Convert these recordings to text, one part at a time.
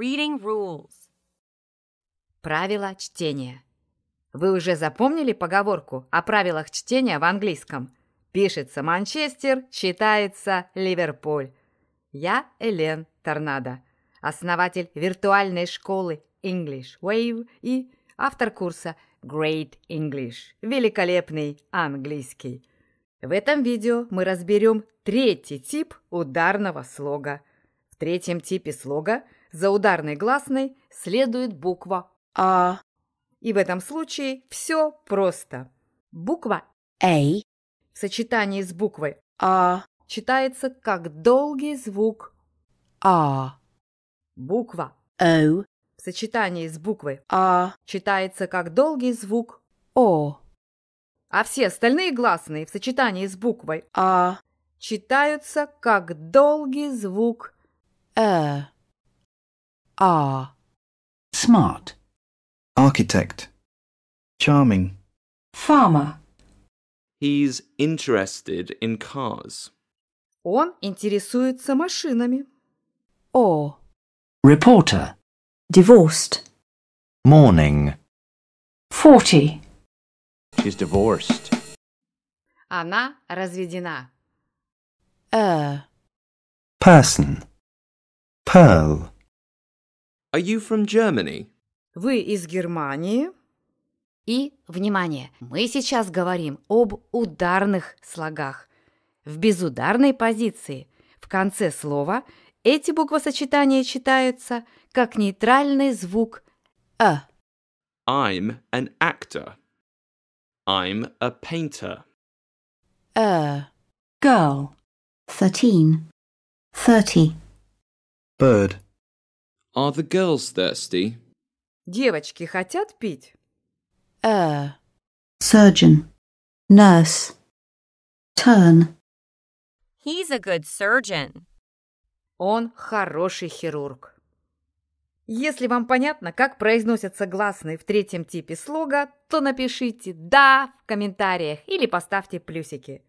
Reading rules. Правила чтения. Вы уже запомнили поговорку о правилах чтения в английском? Пишется Манчестер, читается Ливерпуль. Я Элен Торнадо, основатель виртуальной школы English Wave и автор курса Great English – великолепный английский. В этом видео мы разберем третий тип ударного слога. В третьем типе слога за ударной гласной следует буква «А». И в этом случае все просто. Буква «А» в сочетании с буквой «А» читается как долгий звук «А». Буква «О» в сочетании с буквой «А» читается как долгий звук «О». А все остальные гласные в сочетании с буквой «А» читаются как долгий звук «э». are smart, architect, charming, farmer. He's interested in cars. Он интересуется машинами. Or reporter, divorced, morning, forty. She's divorced. Она разведена. A er. person, pearl. Are you from Germany? Вы из Германии? И, внимание, мы сейчас говорим об ударных слогах. В безударной позиции в конце слова эти буквосочетания читаются как нейтральный звук «а». I'm an actor. I'm a painter. A «А». girl. Thirteen. Thirty. Bird. Are the girls thirsty? Девочки хотят пить? Uh. Surgeon. Nurse. Turn. He's a good surgeon. Он хороший хирург. Если вам понятно, как произносятся гласные в третьем типе слога, то напишите «да» в комментариях или поставьте плюсики.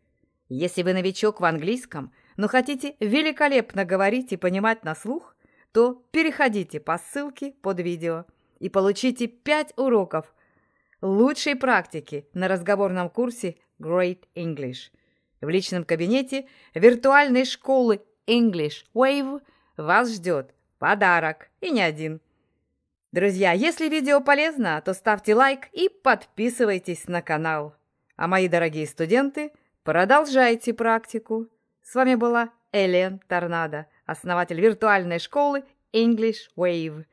Если вы новичок в английском, но хотите великолепно говорить и понимать на слух, то переходите по ссылке под видео и получите 5 уроков лучшей практики на разговорном курсе Great English в личном кабинете виртуальной школы English Wave вас ждет подарок, и не один. Друзья, если видео полезно, то ставьте лайк и подписывайтесь на канал. А мои дорогие студенты, продолжайте практику. С вами была Элен Торнадо основатель виртуальной школы English Wave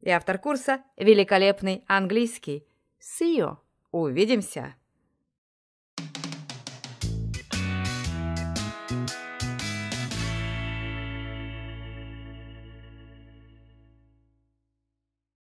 и автор курса «Великолепный английский». See you! Увидимся!